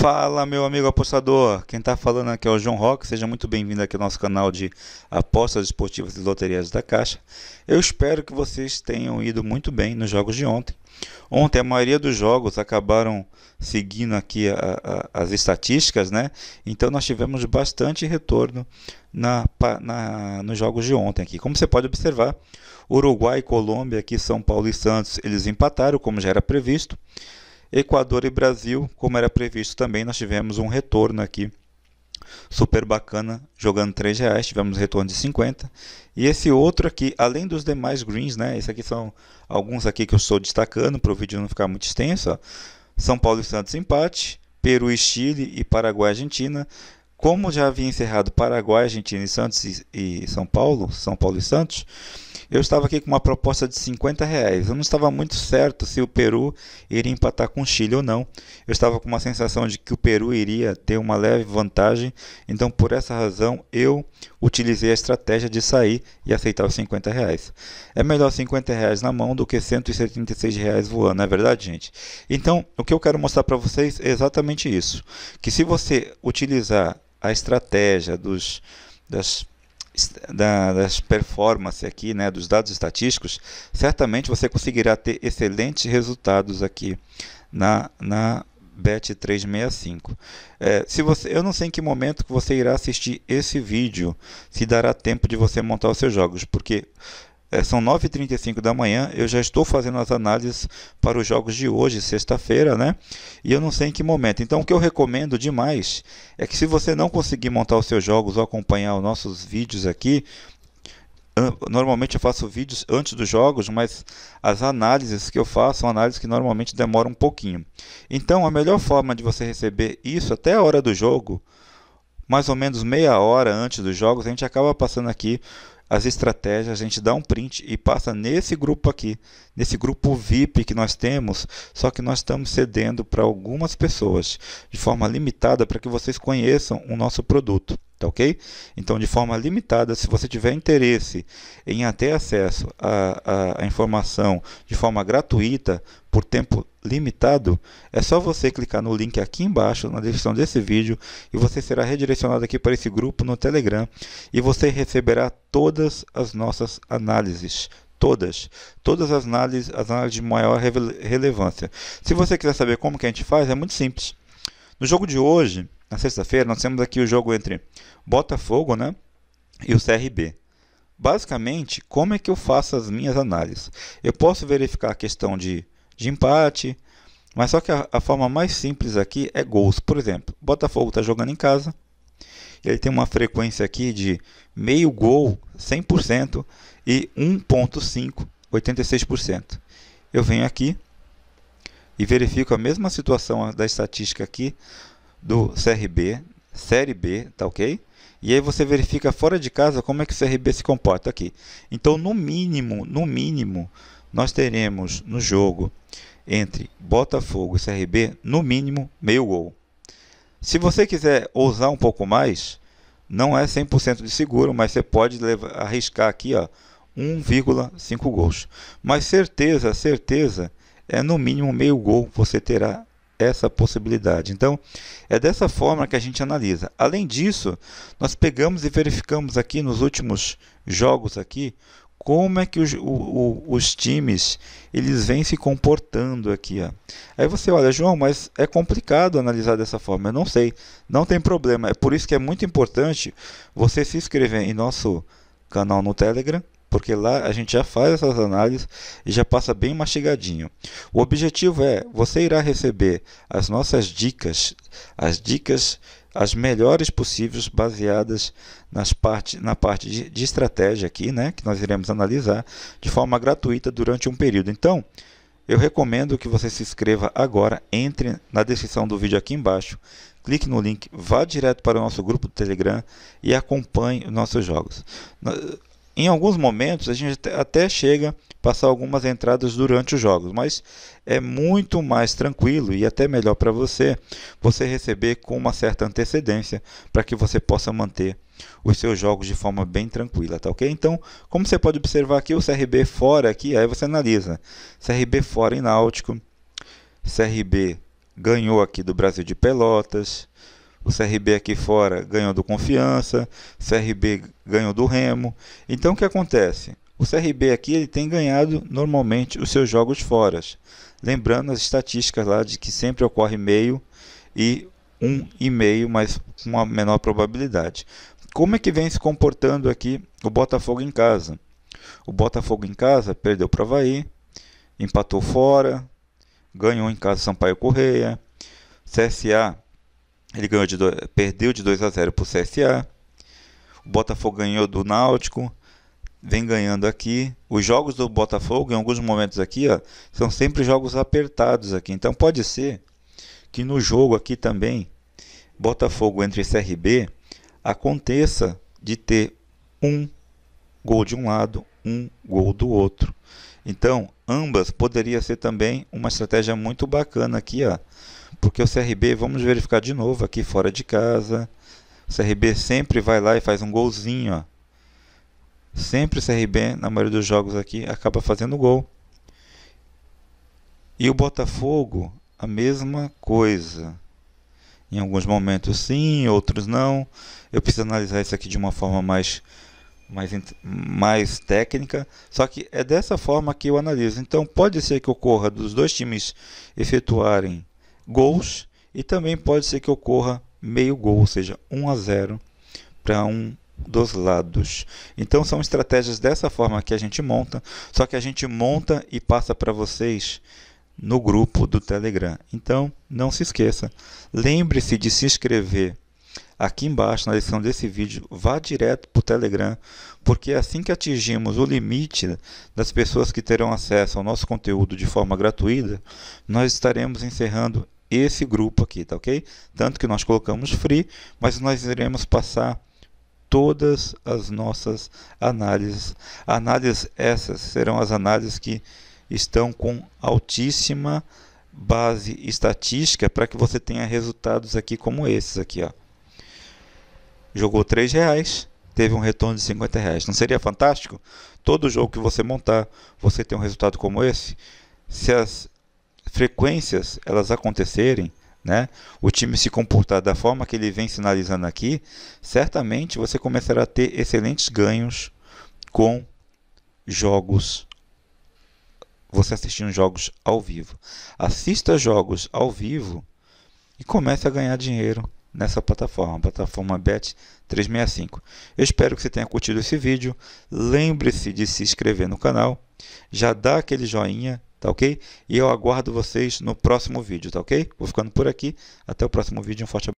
Fala, meu amigo apostador! Quem está falando aqui é o João Rock. Seja muito bem-vindo aqui ao nosso canal de apostas esportivas e loterias da Caixa. Eu espero que vocês tenham ido muito bem nos jogos de ontem. Ontem a maioria dos jogos acabaram seguindo aqui a, a, as estatísticas, né? Então nós tivemos bastante retorno na, na, nos jogos de ontem aqui. Como você pode observar, Uruguai, Colômbia, aqui São Paulo e Santos, eles empataram, como já era previsto. Equador e Brasil, como era previsto também, nós tivemos um retorno aqui super bacana, jogando 3 reais, tivemos retorno de 50. E esse outro aqui, além dos demais greens, né? Esse aqui são alguns aqui que eu estou destacando para o vídeo não ficar muito extenso. Ó. São Paulo e Santos empate, Peru e Chile e Paraguai e Argentina. Como já havia encerrado Paraguai, Argentina e Santos e, e São Paulo, São Paulo e Santos, eu estava aqui com uma proposta de 50 reais. Eu não estava muito certo se o Peru iria empatar com o Chile ou não. Eu estava com uma sensação de que o Peru iria ter uma leve vantagem. Então, por essa razão, eu utilizei a estratégia de sair e aceitar os 50 reais. É melhor 50 reais na mão do que 176 reais voando, não é verdade, gente? Então, o que eu quero mostrar para vocês é exatamente isso. Que se você utilizar a estratégia dos, das da, das performances aqui, né, dos dados estatísticos, certamente você conseguirá ter excelentes resultados aqui na, na Bet365. É, se você, eu não sei em que momento que você irá assistir esse vídeo, se dará tempo de você montar os seus jogos, porque é, são 9h35 da manhã, eu já estou fazendo as análises para os jogos de hoje, sexta-feira, né? E eu não sei em que momento. Então, o que eu recomendo demais é que se você não conseguir montar os seus jogos ou acompanhar os nossos vídeos aqui, normalmente eu faço vídeos antes dos jogos, mas as análises que eu faço são análises que normalmente demoram um pouquinho. Então, a melhor forma de você receber isso até a hora do jogo, mais ou menos meia hora antes dos jogos, a gente acaba passando aqui as estratégias, a gente dá um print e passa nesse grupo aqui, nesse grupo VIP que nós temos, só que nós estamos cedendo para algumas pessoas de forma limitada para que vocês conheçam o nosso produto. Tá ok? Então, de forma limitada, se você tiver interesse em ter acesso à, informação de forma gratuita, por tempo limitado, é só você clicar no link aqui embaixo na descrição desse vídeo e você será redirecionado aqui para esse grupo no Telegram e você receberá todas as nossas análises, todas, todas as análises, as análises de maior relevância. Se você quiser saber como que a gente faz, é muito simples. No jogo de hoje, na sexta-feira, nós temos aqui o jogo entre Botafogo, né, e o CRB. Basicamente, como é que eu faço as minhas análises? Eu posso verificar a questão de de empate. Mas só que a, a forma mais simples aqui é gols. Por exemplo, Botafogo está jogando em casa. Ele tem uma frequência aqui de meio gol, 100%, e 1.5, 86%. Eu venho aqui e verifico a mesma situação da estatística aqui do CRB, Série B, tá ok? E aí você verifica fora de casa como é que o CRB se comporta aqui. Então, no mínimo, no mínimo, nós teremos no jogo entre Botafogo e CRB, no mínimo, meio gol. Se você quiser ousar um pouco mais, não é 100% de seguro, mas você pode levar, arriscar aqui, ó, 1,5 gols. Mas certeza, certeza, é no mínimo meio gol você terá essa possibilidade. Então, é dessa forma que a gente analisa. Além disso, nós pegamos e verificamos aqui nos últimos jogos aqui como é que os, o, o, os times eles vêm se comportando aqui. Ó. Aí você olha, João, mas é complicado analisar dessa forma. Eu não sei, não tem problema. É por isso que é muito importante você se inscrever em nosso canal no Telegram, porque lá a gente já faz essas análises e já passa bem mastigadinho. O objetivo é você irá receber as nossas dicas, as dicas as melhores possíveis, baseadas nas parte, na parte de, de estratégia aqui, né, que nós iremos analisar de forma gratuita durante um período. Então, eu recomendo que você se inscreva agora, entre na descrição do vídeo aqui embaixo, clique no link, vá direto para o nosso grupo do Telegram e acompanhe os nossos jogos. Em alguns momentos a gente até chega a passar algumas entradas durante os jogos, mas é muito mais tranquilo e até melhor para você você receber com uma certa antecedência para que você possa manter os seus jogos de forma bem tranquila, tá ok? Então, como você pode observar aqui, o CRB fora aqui, aí você analisa. CRB fora em Náutico, CRB ganhou aqui do Brasil de Pelotas, o CRB aqui fora ganhou do Confiança, o CRB ganhou do Remo. Então o que acontece? O CRB aqui ele tem ganhado normalmente os seus jogos fora. Lembrando as estatísticas lá de que sempre ocorre meio e um e meio, mas com uma menor probabilidade. Como é que vem se comportando aqui o Botafogo em casa? O Botafogo em casa perdeu para o Havaí, empatou fora, ganhou em casa Sampaio Correia, CSA ele ganhou de do... perdeu de 2 a 0 para o CSA. O Botafogo ganhou do Náutico. Vem ganhando aqui. Os jogos do Botafogo, em alguns momentos aqui, ó, são sempre jogos apertados aqui. Então pode ser que no jogo aqui também, Botafogo entre CRB, aconteça de ter um gol de um lado, um gol do outro. Então, ambas poderia ser também uma estratégia muito bacana aqui, ó porque o CRB, vamos verificar de novo aqui fora de casa. O CRB sempre vai lá e faz um golzinho. Ó. Sempre o CRB, na maioria dos jogos aqui, acaba fazendo gol. E o Botafogo, a mesma coisa. Em alguns momentos sim, outros não. Eu preciso analisar isso aqui de uma forma mais, mais, mais técnica. Só que é dessa forma que eu analiso. Então pode ser que ocorra dos dois times efetuarem gols e também pode ser que ocorra meio gol, ou seja, 1 a 0 para um dos lados. Então são estratégias dessa forma que a gente monta, só que a gente monta e passa para vocês no grupo do Telegram. Então não se esqueça, lembre-se de se inscrever aqui embaixo na descrição desse vídeo, vá direto para o Telegram, porque é assim que atingirmos o limite das pessoas que terão acesso ao nosso conteúdo de forma gratuita, nós estaremos encerrando esse grupo aqui, tá ok? Tanto que nós colocamos free, mas nós iremos passar todas as nossas análises. Análises essas serão as análises que estão com altíssima base estatística para que você tenha resultados aqui como esses aqui, ó. Jogou três reais, teve um retorno de 50 reais. Não seria fantástico? Todo jogo que você montar, você tem um resultado como esse? Se as frequências elas acontecerem, né, o time se comportar da forma que ele vem sinalizando aqui, certamente você começará a ter excelentes ganhos com jogos você assistindo jogos ao vivo. Assista jogos ao vivo e comece a ganhar dinheiro nessa plataforma, plataforma Bet365. Eu espero que você tenha curtido esse vídeo. Lembre-se de se inscrever no canal, já dá aquele joinha tá ok? E eu aguardo vocês no próximo vídeo, tá ok? Vou ficando por aqui, até o próximo vídeo, um forte abraço.